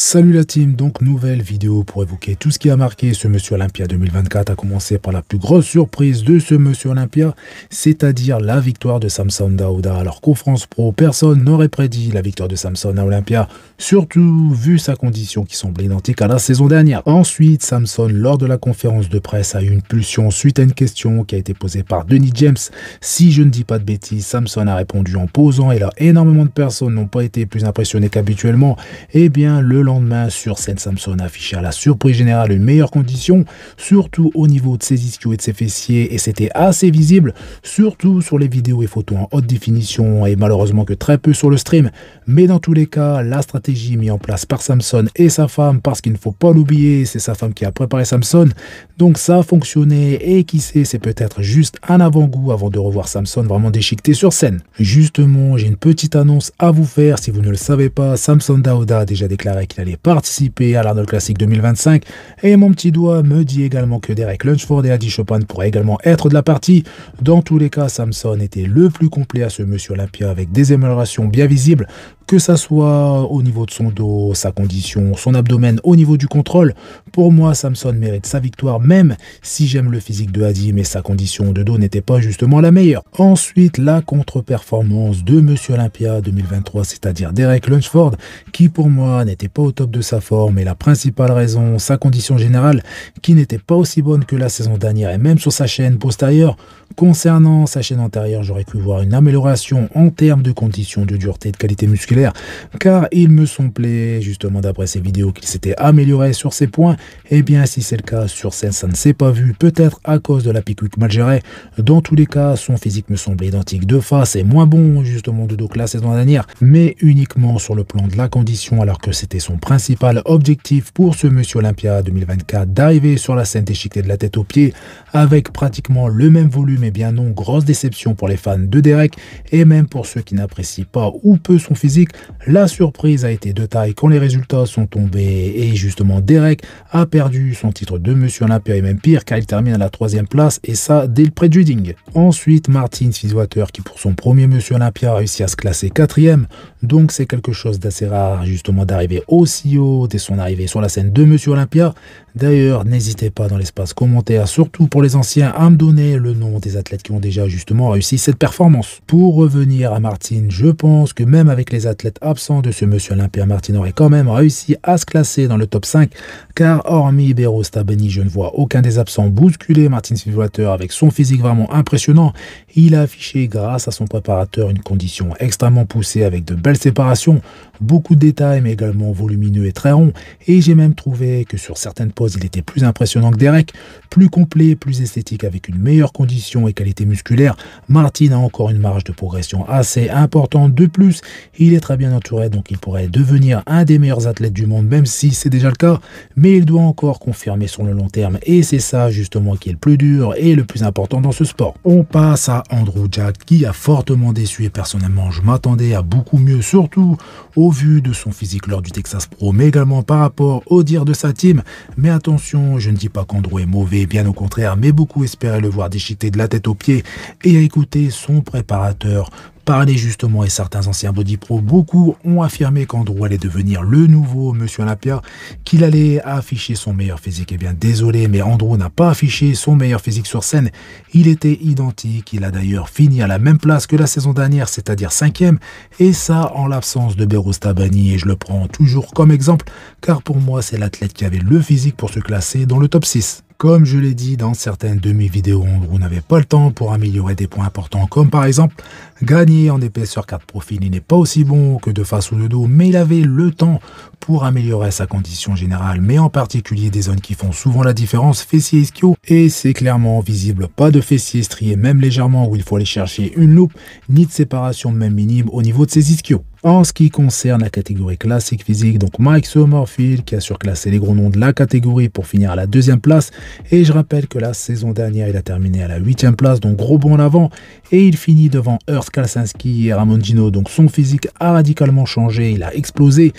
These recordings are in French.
Salut la team, donc nouvelle vidéo pour évoquer tout ce qui a marqué ce Monsieur Olympia 2024, à commencer par la plus grosse surprise de ce Monsieur Olympia, c'est-à-dire la victoire de Samson Daouda. Alors qu'au France Pro, personne n'aurait prédit la victoire de Samson à Olympia, surtout vu sa condition qui semble identique à la saison dernière. Ensuite, Samson, lors de la conférence de presse, a eu une pulsion suite à une question qui a été posée par Denis James. Si je ne dis pas de bêtises, Samson a répondu en posant, et là énormément de personnes n'ont pas été plus impressionnées qu'habituellement, eh bien le lendemain sur scène, Samson affiché à la surprise générale une meilleure condition, surtout au niveau de ses ischios et de ses fessiers, et c'était assez visible, surtout sur les vidéos et photos en haute définition, et malheureusement que très peu sur le stream. Mais dans tous les cas, la stratégie mise en place par Samson et sa femme, parce qu'il ne faut pas l'oublier, c'est sa femme qui a préparé Samson, donc ça a fonctionné, et qui sait, c'est peut-être juste un avant-goût avant de revoir Samson vraiment déchiqueté sur scène. Justement, j'ai une petite annonce à vous faire, si vous ne le savez pas, Samson Daouda a déjà déclaré qu'il elle participer à l'Arnold Classic 2025 et mon petit doigt me dit également que Derek Lunchford et Adi Chopin pourraient également être de la partie. Dans tous les cas, Samson était le plus complet à ce Monsieur Olympia avec des améliorations bien visibles que ça soit au niveau de son dos, sa condition, son abdomen, au niveau du contrôle. Pour moi, Samson mérite sa victoire, même si j'aime le physique de Hadi, mais sa condition de dos n'était pas justement la meilleure. Ensuite, la contre-performance de Monsieur Olympia 2023, c'est-à-dire Derek Lunsford, qui pour moi n'était pas au top de sa forme, et la principale raison, sa condition générale, qui n'était pas aussi bonne que la saison dernière, et même sur sa chaîne postérieure. Concernant sa chaîne antérieure, j'aurais pu voir une amélioration en termes de conditions de dureté de qualité musculaire car il me semblait justement d'après ses vidéos qu'il s'était amélioré sur ces points. Et eh bien, si c'est le cas sur scène, ça ne s'est pas vu, peut-être à cause de la pique mal gérée. Dans tous les cas, son physique me semble identique de face et moins bon justement de dos que la saison dernière, mais uniquement sur le plan de la condition, alors que c'était son principal objectif pour ce Monsieur Olympia 2024 d'arriver sur la scène déchiquetée de la tête aux pieds avec pratiquement le même volume. Et bien non, grosse déception pour les fans de Derek et même pour ceux qui n'apprécient pas ou peu son physique la surprise a été de taille quand les résultats sont tombés et justement Derek a perdu son titre de Monsieur Olympia et même pire car il termine à la troisième place et ça dès le prejudging. Ensuite Martin Fitzwater qui pour son premier Monsieur Olympia a réussi à se classer quatrième donc c'est quelque chose d'assez rare justement d'arriver aussi haut dès son arrivée sur la scène de Monsieur Olympia. D'ailleurs n'hésitez pas dans l'espace commentaire surtout pour les anciens à me donner le nom des athlètes qui ont déjà justement réussi cette performance. Pour revenir à Martin je pense que même avec les athlètes athlètes absent de ce monsieur olympien Martin aurait quand même réussi à se classer dans le top 5, car hormis Ibero Stabeni, je ne vois aucun des absents bousculer Martin Silvateur avec son physique vraiment impressionnant. Il a affiché, grâce à son préparateur, une condition extrêmement poussée avec de belles séparations, beaucoup de détails, mais également volumineux et très rond. Et j'ai même trouvé que sur certaines poses, il était plus impressionnant que Derek, plus complet, plus esthétique, avec une meilleure condition et qualité musculaire. Martin a encore une marge de progression assez importante. De plus, il est bien entouré, donc il pourrait devenir un des meilleurs athlètes du monde, même si c'est déjà le cas, mais il doit encore confirmer sur le long terme, et c'est ça justement qui est le plus dur et le plus important dans ce sport. On passe à Andrew Jack, qui a fortement déçu, et personnellement je m'attendais à beaucoup mieux, surtout au vu de son physique lors du Texas Pro, mais également par rapport au dire de sa team. Mais attention, je ne dis pas qu'Andrew est mauvais, bien au contraire, mais beaucoup espéraient le voir déchiqueter de la tête aux pieds et à écouter son préparateur parler justement et certains anciens body pro, beaucoup ont affirmé qu'Andrew allait devenir le nouveau Monsieur Olympia, qu'il allait afficher son meilleur physique. Eh bien, désolé, mais Andrew n'a pas affiché son meilleur physique sur scène. Il était identique. Il a d'ailleurs fini à la même place que la saison dernière, c'est-à-dire cinquième, et ça en l'absence de Berosta bani Et je le prends toujours comme exemple, car pour moi, c'est l'athlète qui avait le physique pour se classer dans le top 6. Comme je l'ai dit dans certaines de mes vidéos, vous n'avez pas le temps pour améliorer des points importants, comme par exemple, gagner en épaisseur 4 profils, il n'est pas aussi bon que de face ou de dos, mais il avait le temps pour améliorer sa condition générale, mais en particulier des zones qui font souvent la différence, fessier ischio, et c'est clairement visible, pas de fessiers striés, même légèrement, où il faut aller chercher une loupe, ni de séparation même minime au niveau de ses ischios. En ce qui concerne la catégorie classique physique, donc Mike Somerfield qui a surclassé les gros noms de la catégorie pour finir à la deuxième place. Et je rappelle que la saison dernière, il a terminé à la huitième place, donc gros bon en avant. Et il finit devant Urs Kalsinski et Ramon Donc son physique a radicalement changé, il a explosé.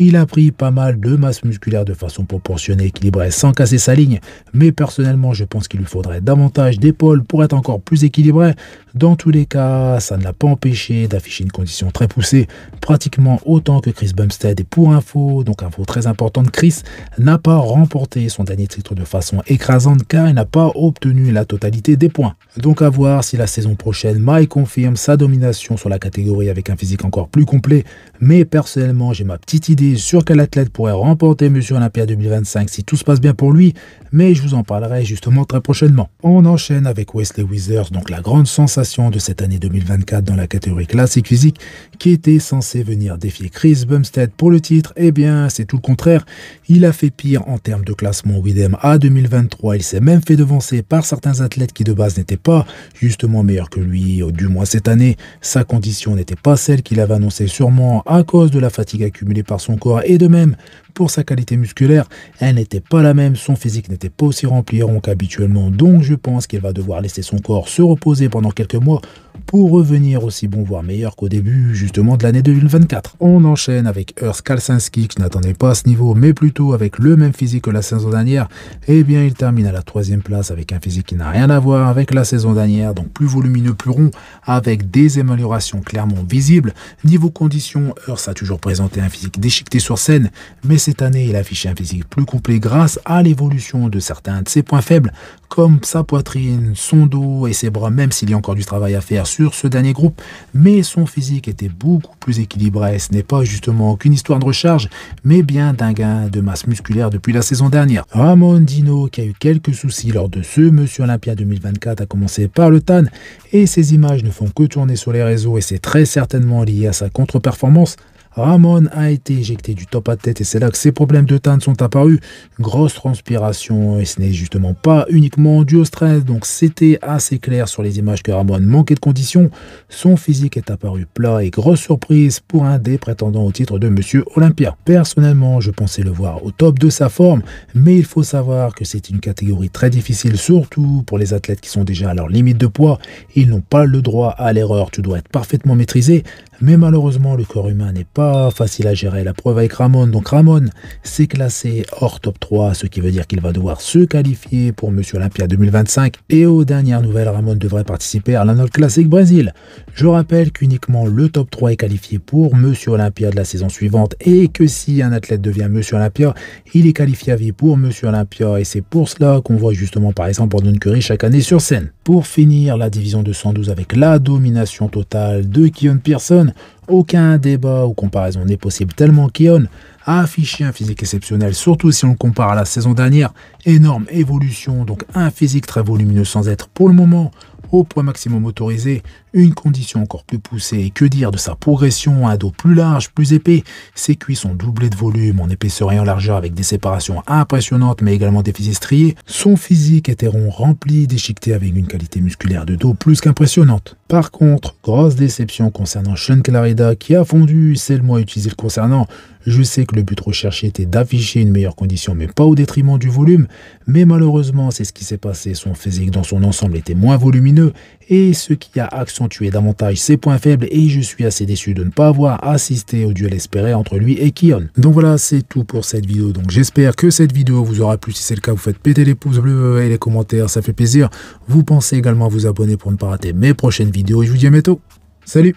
Il a pris pas mal de masse musculaire de façon proportionnée, équilibrée, sans casser sa ligne. Mais personnellement, je pense qu'il lui faudrait davantage d'épaules pour être encore plus équilibré. Dans tous les cas, ça ne l'a pas empêché d'afficher une condition très poussée pratiquement autant que Chris Bumstead. Et pour info, donc info très importante, Chris n'a pas remporté son dernier titre de façon écrasante car il n'a pas obtenu la totalité des points. Donc à voir si la saison prochaine, Mike confirme sa domination sur la catégorie avec un physique encore plus complet. Mais personnellement, j'ai ma petite idée sur quel athlète pourrait remporter Monsieur Olympia 2025 si tout se passe bien pour lui, mais je vous en parlerai justement très prochainement. On enchaîne avec Wesley Withers, donc la grande sensation de cette année 2024 dans la catégorie classique physique qui était censé venir défier Chris Bumstead pour le titre, eh bien c'est tout le contraire. Il a fait pire en termes de classement Widem à 2023. Il s'est même fait devancer par certains athlètes qui de base n'étaient pas justement meilleurs que lui, du moins cette année. Sa condition n'était pas celle qu'il avait annoncée sûrement à cause de la fatigue accumulée par son corps et de même pour sa qualité musculaire, elle n'était pas la même, son physique n'était pas aussi rempli rond qu'habituellement, donc je pense qu'il va devoir laisser son corps se reposer pendant quelques mois pour revenir aussi bon voire meilleur qu'au début justement de l'année 2024. On enchaîne avec Urs Kalsinski, que je pas à ce niveau, mais plutôt avec le même physique que la saison dernière. Eh bien, il termine à la troisième place avec un physique qui n'a rien à voir avec la saison dernière, donc plus volumineux, plus rond, avec des améliorations clairement visibles. Niveau conditions, Urs a toujours présenté un physique déchiqueté sur scène, mais cette année, il affiche un physique plus complet grâce à l'évolution de certains de ses points faibles, comme sa poitrine, son dos et ses bras, même s'il y a encore du travail à faire sur ce dernier groupe, mais son physique était beaucoup plus équilibré. Ce n'est pas justement qu'une histoire de recharge, mais bien d'un gain de masse musculaire depuis la saison dernière. Ramon Dino, qui a eu quelques soucis lors de ce Monsieur Olympia 2024, a commencé par le TAN, et ses images ne font que tourner sur les réseaux, et c'est très certainement lié à sa contre-performance Ramon a été éjecté du top à tête et c'est là que ses problèmes de teinte sont apparus. Grosse transpiration et ce n'est justement pas uniquement dû au stress, donc c'était assez clair sur les images que Ramon manquait de conditions. Son physique est apparu plat et grosse surprise pour un des prétendants au titre de Monsieur Olympia. Personnellement, je pensais le voir au top de sa forme, mais il faut savoir que c'est une catégorie très difficile, surtout pour les athlètes qui sont déjà à leur limite de poids. Ils n'ont pas le droit à l'erreur, tu dois être parfaitement maîtrisé. Mais malheureusement, le corps humain n'est pas facile à gérer. La preuve avec Ramon. Donc Ramon s'est classé hors top 3, ce qui veut dire qu'il va devoir se qualifier pour Monsieur Olympia 2025. Et aux dernières nouvelles, Ramon devrait participer à la note Classic Brésil. Je rappelle qu'uniquement le top 3 est qualifié pour Monsieur Olympia de la saison suivante et que si un athlète devient Monsieur Olympia, il est qualifié à vie pour Monsieur Olympia. Et c'est pour cela qu'on voit justement par exemple Brandon Curry chaque année sur scène. Pour finir, la division 212 avec la domination totale de Kion Pearson aucun débat ou comparaison n'est possible tellement Kion a affiché un physique exceptionnel, surtout si on le compare à la saison dernière. Énorme évolution, donc un physique très volumineux sans être pour le moment au point maximum autorisé, une condition encore plus poussée, que dire de sa progression à un dos plus large, plus épais. Ses cuisses sont doublées de volume, en épaisseur et en largeur, avec des séparations impressionnantes mais également des physiques Son physique était rond, rempli, déchiqueté avec une qualité musculaire de dos plus qu'impressionnante. Par contre, grosse déception concernant Sean Clarida qui a fondu, c'est le mot utilisé le concernant. Je sais que le but recherché était d'afficher une meilleure condition, mais pas au détriment du volume. Mais malheureusement, c'est ce qui s'est passé. Son physique dans son ensemble était moins volumineux et ce qui a accentué davantage ses points faibles et je suis assez déçu de ne pas avoir assisté au duel espéré entre lui et Kion. Donc voilà, c'est tout pour cette vidéo. Donc j'espère que cette vidéo vous aura plu. Si c'est le cas, vous faites péter les pouces bleus et les commentaires, ça fait plaisir. Vous pensez également à vous abonner pour ne pas rater mes prochaines vidéos et je vous dis à bientôt. Salut